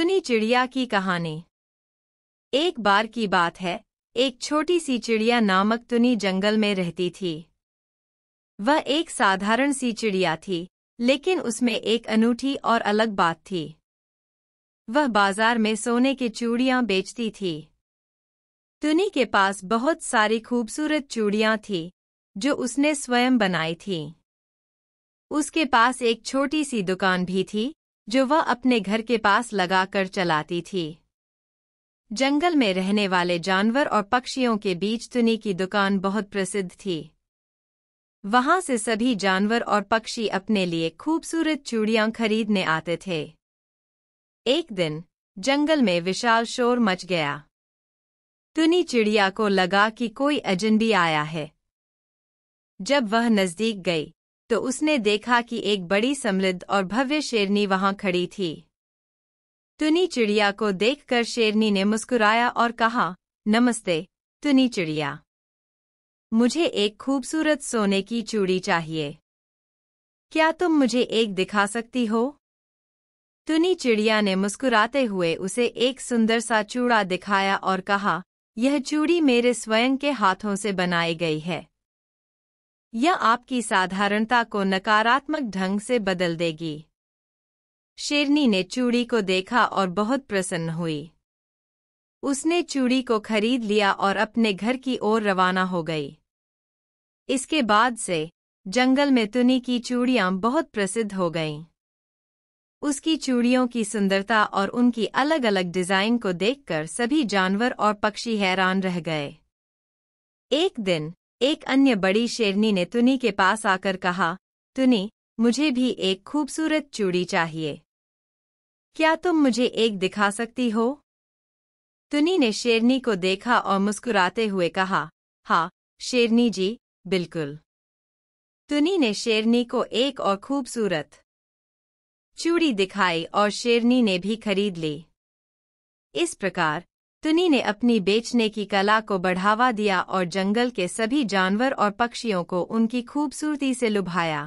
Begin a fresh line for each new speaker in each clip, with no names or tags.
सुनी चिड़िया की कहानी एक बार की बात है एक छोटी सी चिड़िया नामक तुनी जंगल में रहती थी वह एक साधारण सी चिड़िया थी लेकिन उसमें एक अनूठी और अलग बात थी वह बाजार में सोने की चूड़ियां बेचती थी तुनी के पास बहुत सारी खूबसूरत चूड़ियां थी जो उसने स्वयं बनाई थी उसके पास एक छोटी सी दुकान भी थी जो वह अपने घर के पास लगाकर चलाती थी जंगल में रहने वाले जानवर और पक्षियों के बीच तुनी की दुकान बहुत प्रसिद्ध थी वहां से सभी जानवर और पक्षी अपने लिए खूबसूरत चूड़ियां खरीदने आते थे एक दिन जंगल में विशाल शोर मच गया तुनी चिड़िया को लगा कि कोई अजनबी आया है जब वह नजदीक गई तो उसने देखा कि एक बड़ी समृद्ध और भव्य शेरनी वहां खड़ी थी तुनी चिड़िया को देखकर शेरनी ने मुस्कुराया और कहा नमस्ते तुनी चिड़िया मुझे एक खूबसूरत सोने की चूड़ी चाहिए क्या तुम मुझे एक दिखा सकती हो तुनी चिड़िया ने मुस्कुराते हुए उसे एक सुंदर सा चूड़ा दिखाया और कहा यह चूड़ी मेरे स्वयं के हाथों से बनाई गई है यह आपकी साधारणता को नकारात्मक ढंग से बदल देगी शेरनी ने चूड़ी को देखा और बहुत प्रसन्न हुई उसने चूड़ी को खरीद लिया और अपने घर की ओर रवाना हो गई इसके बाद से जंगल में तुनी की चूड़ियां बहुत प्रसिद्ध हो गईं। उसकी चूड़ियों की सुंदरता और उनकी अलग अलग डिजाइन को देखकर सभी जानवर और पक्षी हैरान रह गए एक दिन एक अन्य बड़ी शेरनी ने तुनी के पास आकर कहा तुनी मुझे भी एक खूबसूरत चूड़ी चाहिए क्या तुम मुझे एक दिखा सकती हो तुनी ने शेरनी को देखा और मुस्कुराते हुए कहा हाँ शेरनी जी बिल्कुल तुनी ने शेरनी को एक और खूबसूरत चूड़ी दिखाई और शेरनी ने भी खरीद ली इस प्रकार तुनी ने अपनी बेचने की कला को बढ़ावा दिया और जंगल के सभी जानवर और पक्षियों को उनकी खूबसूरती से लुभाया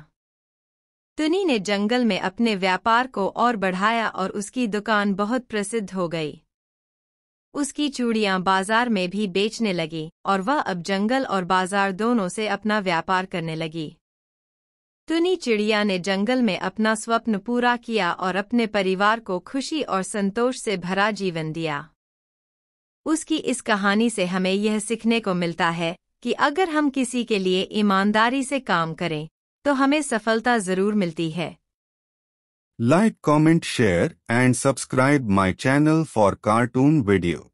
तुनी ने जंगल में अपने व्यापार को और बढ़ाया और उसकी दुकान बहुत प्रसिद्ध हो गई उसकी चूड़ियां बाजार में भी बेचने लगी और वह अब जंगल और बाजार दोनों से अपना व्यापार करने लगी तुनी चिड़िया ने जंगल में अपना स्वप्न पूरा किया और अपने परिवार को खुशी और संतोष से भरा जीवन दिया उसकी इस कहानी से हमें यह सीखने को मिलता है कि अगर हम किसी के लिए ईमानदारी से काम करें तो हमें सफलता जरूर मिलती है like comment share and subscribe my channel for cartoon video